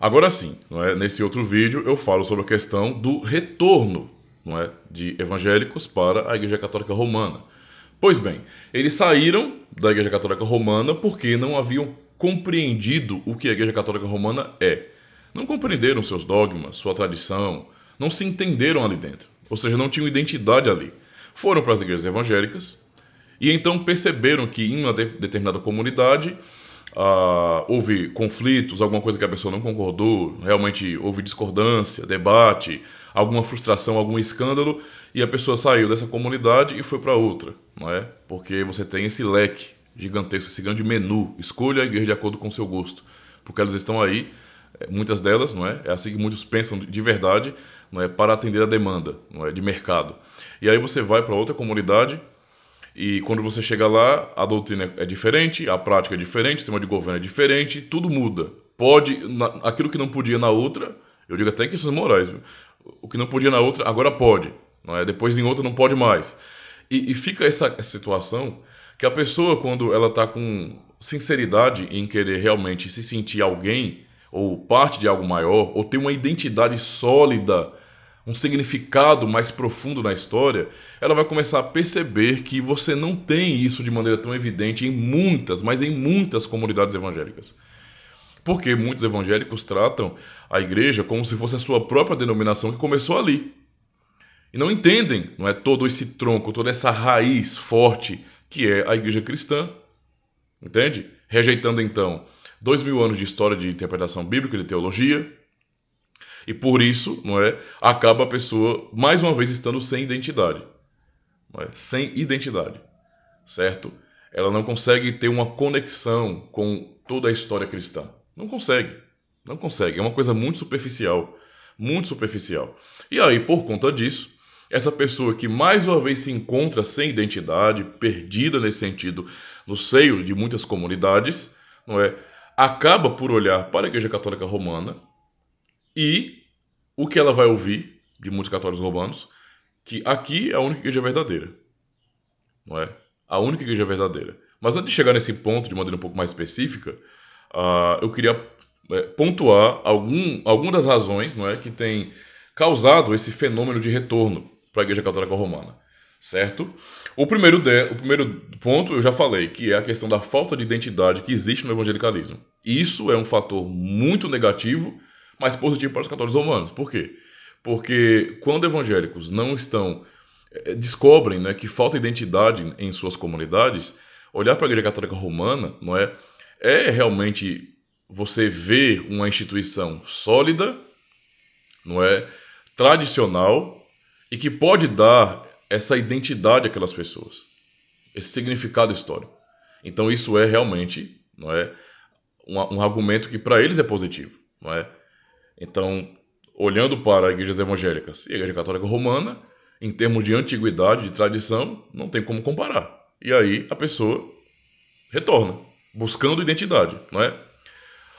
Agora sim, não é? nesse outro vídeo eu falo sobre a questão do retorno não é? de evangélicos para a Igreja Católica Romana. Pois bem, eles saíram da Igreja Católica Romana porque não haviam compreendido o que a Igreja Católica Romana é. Não compreenderam seus dogmas, sua tradição, não se entenderam ali dentro, ou seja, não tinham identidade ali. Foram para as igrejas evangélicas e então perceberam que em uma determinada comunidade ah, houve conflitos, alguma coisa que a pessoa não concordou, realmente houve discordância, debate, alguma frustração, algum escândalo, e a pessoa saiu dessa comunidade e foi para outra, não é? Porque você tem esse leque gigantesco, esse grande menu, escolha a igreja de acordo com o seu gosto, porque elas estão aí, eh, muitas delas, não é? É assim que muitos pensam de verdade, não é? Para atender a demanda, não é? De mercado. E aí você vai para outra comunidade e quando você chega lá, a doutrina é diferente, a prática é diferente, o sistema de governo é diferente, tudo muda. Pode, na, aquilo que não podia na outra, eu digo até em questões é morais, viu? o que não podia na outra, agora pode. Não é? Depois em outra não pode mais. E, e fica essa, essa situação que a pessoa, quando ela está com sinceridade em querer realmente se sentir alguém, ou parte de algo maior, ou ter uma identidade sólida um significado mais profundo na história, ela vai começar a perceber que você não tem isso de maneira tão evidente em muitas, mas em muitas comunidades evangélicas. Porque muitos evangélicos tratam a igreja como se fosse a sua própria denominação que começou ali. E não entendem, não é todo esse tronco, toda essa raiz forte que é a igreja cristã. Entende? Rejeitando então dois mil anos de história de interpretação bíblica e de teologia, e por isso, não é, acaba a pessoa mais uma vez estando sem identidade. É? Sem identidade. Certo? Ela não consegue ter uma conexão com toda a história cristã. Não consegue. Não consegue. É uma coisa muito superficial, muito superficial. E aí, por conta disso, essa pessoa que mais uma vez se encontra sem identidade, perdida nesse sentido, no seio de muitas comunidades, não é? Acaba por olhar para a Igreja Católica Romana e o que ela vai ouvir de muitos católicos romanos, que aqui é a única igreja verdadeira. Não é? A única igreja verdadeira. Mas antes de chegar nesse ponto de maneira um pouco mais específica, uh, eu queria é, pontuar algum, algumas das razões não é, que tem causado esse fenômeno de retorno para a Igreja Católica Romana, certo? O primeiro, de, o primeiro ponto eu já falei, que é a questão da falta de identidade que existe no evangelicalismo. Isso é um fator muito negativo mas positivo para os católicos romanos. Por quê? Porque quando evangélicos não estão eh, descobrem né, que falta identidade em suas comunidades, olhar para a Igreja Católica Romana não é, é realmente você ver uma instituição sólida, não é tradicional e que pode dar essa identidade àquelas pessoas, esse significado histórico. Então isso é realmente não é um, um argumento que para eles é positivo, não é? Então, olhando para igrejas evangélicas e a igreja católica romana, em termos de antiguidade, de tradição, não tem como comparar. E aí a pessoa retorna, buscando identidade, não é?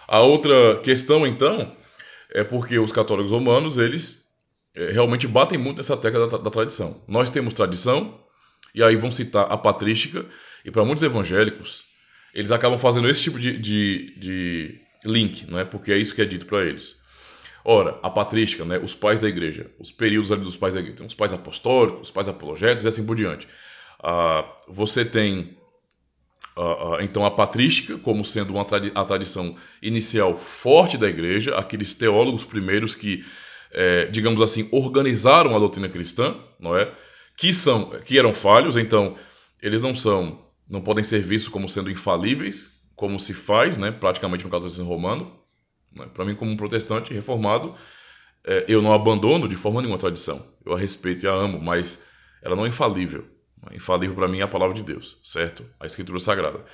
A outra questão, então, é porque os católicos romanos, eles é, realmente batem muito nessa tecla da, da tradição. Nós temos tradição, e aí vão citar a patrística, e para muitos evangélicos, eles acabam fazendo esse tipo de, de, de link, não é? Porque é isso que é dito para eles. Ora, a patrística, né, os pais da igreja, os períodos ali dos pais da igreja, tem os pais apostólicos, os pais apologetas e assim por diante. Ah, você tem, ah, ah, então, a patrística como sendo uma tradi a tradição inicial forte da igreja, aqueles teólogos primeiros que, é, digamos assim, organizaram a doutrina cristã, não é? Que, são, que eram falhos, então, eles não são, não podem ser vistos como sendo infalíveis, como se faz, né, praticamente no catolicismo romano, né? Para mim, como um protestante reformado, é, eu não abandono de forma nenhuma a tradição. Eu a respeito e a amo, mas ela não é infalível. Né? Infalível para mim é a palavra de Deus, certo? A Escritura Sagrada.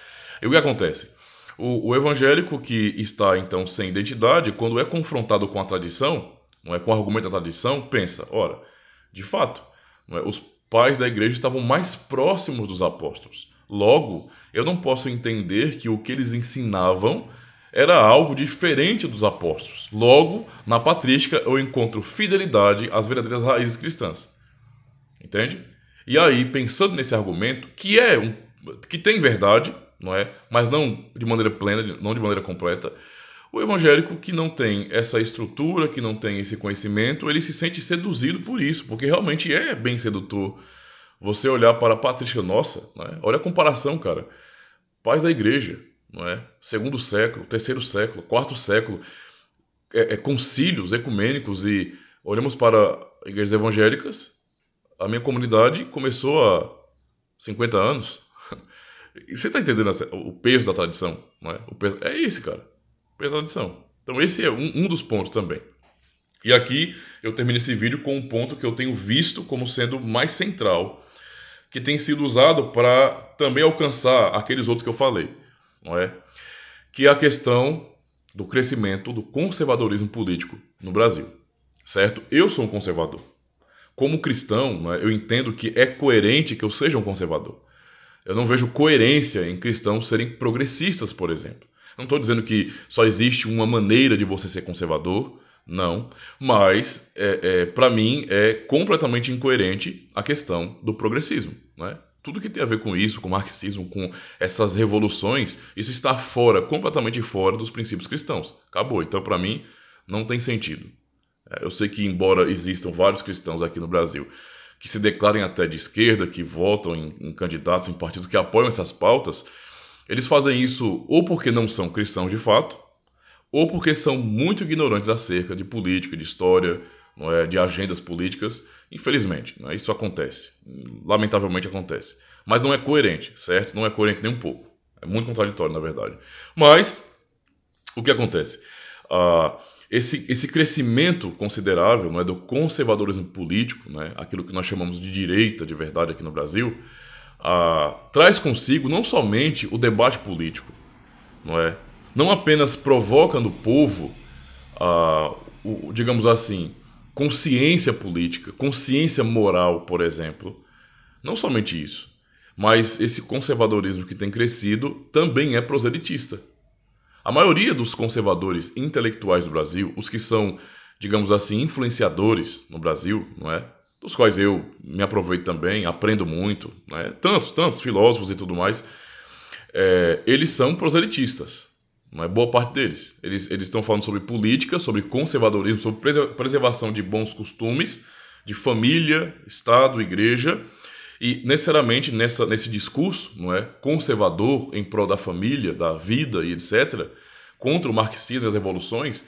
E o que acontece? O, o evangélico que está então sem identidade, quando é confrontado com a tradição, não é com o argumento da tradição, pensa: ora, de fato, é, os pais da igreja estavam mais próximos dos apóstolos. Logo, eu não posso entender que o que eles ensinavam era algo diferente dos apóstolos. Logo, na patrística eu encontro fidelidade às verdadeiras raízes cristãs. Entende? E aí, pensando nesse argumento, que é um que tem verdade, não é? Mas não de maneira plena, não de maneira completa. O evangélico que não tem essa estrutura, que não tem esse conhecimento, ele se sente seduzido por isso, porque realmente é bem sedutor. Você olhar para a patrística nossa, né? olha a comparação, cara. Paz da igreja, não é? Segundo século, terceiro século, quarto século, é, é, concílios ecumênicos e olhamos para igrejas evangélicas. A minha comunidade começou há 50 anos. E você está entendendo o peso da tradição, não é? O peso, é esse, cara. O peso da tradição. Então esse é um, um dos pontos também. E aqui eu termino esse vídeo com um ponto que eu tenho visto como sendo mais central, que tem sido usado para também alcançar aqueles outros que eu falei não é? Que é a questão do crescimento do conservadorismo político no Brasil, certo? Eu sou um conservador. Como cristão, é? eu entendo que é coerente que eu seja um conservador. Eu não vejo coerência em cristãos serem progressistas, por exemplo. Não estou dizendo que só existe uma maneira de você ser conservador, não. Mas, é, é para mim, é completamente incoerente a questão do progressismo. Né? tudo que tem a ver com isso, com o marxismo, com essas revoluções, isso está fora, completamente fora dos princípios cristãos. Acabou. Então, para mim, não tem sentido. É, eu sei que, embora existam vários cristãos aqui no Brasil que se declarem até de esquerda, que votam em, em candidatos, em partidos que apoiam essas pautas, eles fazem isso ou porque não são cristãos de fato, ou porque são muito ignorantes acerca de política, de história, é? de agendas políticas Infelizmente, né? isso acontece. Lamentavelmente acontece. Mas não é coerente, certo? Não é coerente nem um pouco. É muito contraditório, na verdade. Mas, o que acontece? Uh, esse, esse crescimento considerável né, do conservadorismo político, né, aquilo que nós chamamos de direita de verdade aqui no Brasil, uh, traz consigo não somente o debate político, não é? Não apenas provoca no povo, uh, o, digamos assim, consciência política, consciência moral, por exemplo. Não somente isso, mas esse conservadorismo que tem crescido também é proselitista. A maioria dos conservadores intelectuais do Brasil, os que são, digamos assim, influenciadores no Brasil, não é? Dos quais eu me aproveito também, aprendo muito, não é? tantos, tantos filósofos e tudo mais, é, eles são proselitistas. Não é boa parte deles. Eles estão falando sobre política, sobre conservadorismo, sobre preservação de bons costumes, de família, Estado, igreja. E necessariamente nessa, nesse discurso não é, conservador em prol da família, da vida e etc., contra o marxismo e as revoluções,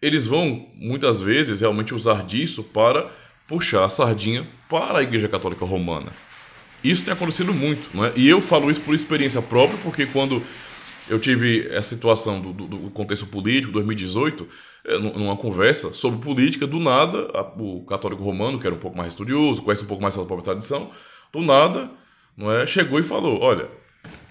eles vão muitas vezes realmente usar disso para puxar a sardinha para a Igreja Católica Romana. Isso tem acontecido muito, não é? E eu falo isso por experiência própria, porque quando eu tive essa situação do, do, do contexto político, 2018, eh, numa conversa sobre política, do nada, o católico romano, que era um pouco mais estudioso, conhece um pouco mais a própria tradição, do nada, não é, chegou e falou: Olha,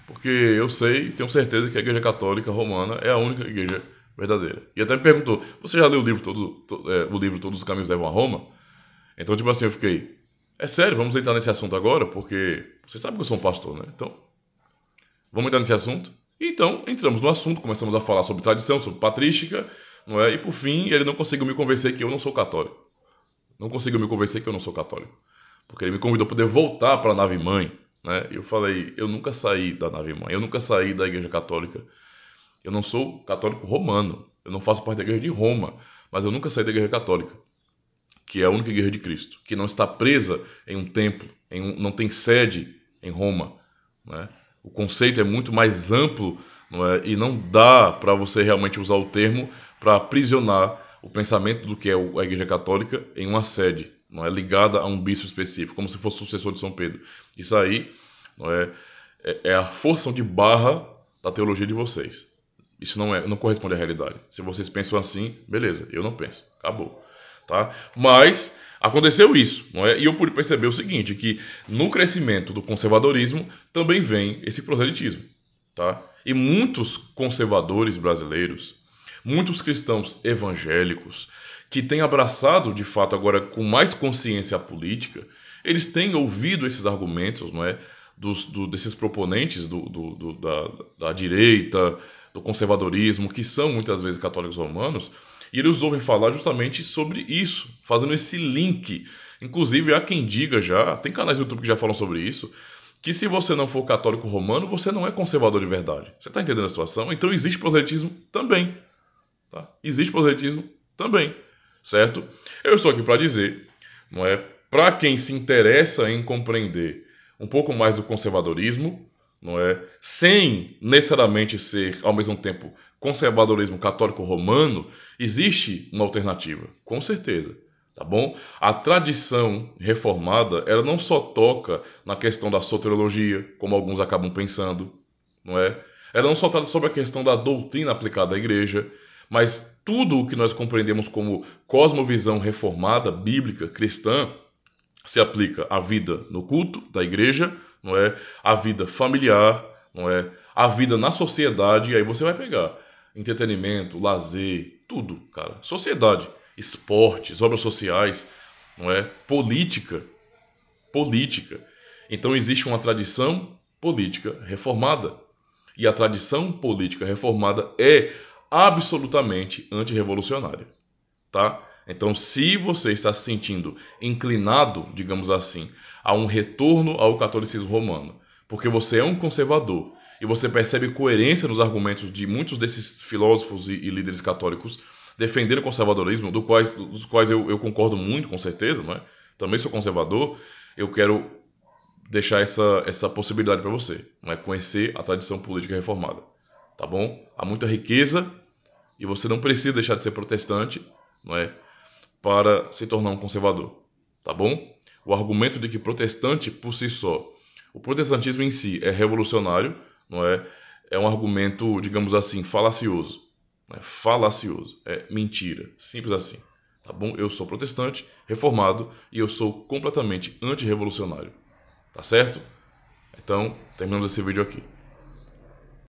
porque eu sei, tenho certeza que a Igreja Católica Romana é a única igreja verdadeira. E até me perguntou: Você já leu o livro, todo, todo é, eh, o livro Todos os Caminhos Levam a Roma? Então, tipo assim, eu fiquei: É sério, vamos entrar nesse assunto agora? Porque você sabe que eu sou um pastor, né? Então, vamos entrar nesse assunto? Então, entramos no assunto, começamos a falar sobre tradição, sobre patrística, não é? E por fim, ele não conseguiu me convencer que eu não sou católico. Não conseguiu me convencer que eu não sou católico. Porque ele me convidou para poder voltar para a nave mãe, né? E eu falei, eu nunca saí da nave mãe, eu nunca saí da igreja católica. Eu não sou católico romano, eu não faço parte da igreja de Roma, mas eu nunca saí da igreja católica, que é a única igreja de Cristo, que não está presa em um templo, um, não tem sede em Roma, né? O conceito é muito mais amplo não é? e não dá para você realmente usar o termo para aprisionar o pensamento do que é a Igreja Católica em uma sede, não é ligada a um bispo específico, como se fosse sucessor de São Pedro. Isso aí não é, é, é a força de barra da teologia de vocês. Isso não é, não corresponde à realidade. Se vocês pensam assim, beleza, eu não penso. Acabou, tá? Mas Aconteceu isso, não é? E eu pude perceber o seguinte, que no crescimento do conservadorismo também vem esse proselitismo, tá? E muitos conservadores brasileiros, muitos cristãos evangélicos que têm abraçado de fato agora com mais consciência a política, eles têm ouvido esses argumentos, não é? Dos, do, desses proponentes do, do, do da, da direita, do conservadorismo, que são muitas vezes católicos romanos, e eles ouvem falar justamente sobre isso, fazendo esse link. Inclusive, há quem diga já, tem canais do YouTube que já falam sobre isso, que se você não for católico romano, você não é conservador de verdade. Você está entendendo a situação? Então existe proselitismo também. Tá? Existe proselitismo também, certo? Eu estou aqui para dizer, não é? Para quem se interessa em compreender um pouco mais do conservadorismo, não é? Sem necessariamente ser ao mesmo tempo conservadorismo católico romano, existe uma alternativa, com certeza. Tá bom? A tradição reformada, ela não só toca na questão da soteriologia, como alguns acabam pensando, não é? Ela não só trata sobre a questão da doutrina aplicada à igreja, mas tudo o que nós compreendemos como cosmovisão reformada, bíblica, cristã, se aplica à vida no culto da igreja, não é? À vida familiar, não é? À vida na sociedade, e aí você vai pegar entretenimento, lazer, tudo, cara. Sociedade, esportes, obras sociais, não é? Política, política. Então existe uma tradição política reformada. E a tradição política reformada é absolutamente antirrevolucionária, tá? Então, se você está se sentindo inclinado, digamos assim, a um retorno ao catolicismo romano, porque você é um conservador e você percebe coerência nos argumentos de muitos desses filósofos e, e líderes católicos defendendo o conservadorismo, do quais, dos quais eu, eu concordo muito, com certeza, é? também sou conservador, eu quero deixar essa, essa possibilidade para você, é? conhecer a tradição política reformada, tá bom? Há muita riqueza e você não precisa deixar de ser protestante é? para se tornar um conservador, tá bom? O argumento de que protestante por si só, o protestantismo em si é revolucionário, não é? É um argumento, digamos assim, falacioso. É falacioso, é mentira, simples assim. Tá bom? Eu sou protestante, reformado e eu sou completamente antirrevolucionário. Tá certo? Então, terminamos esse vídeo aqui.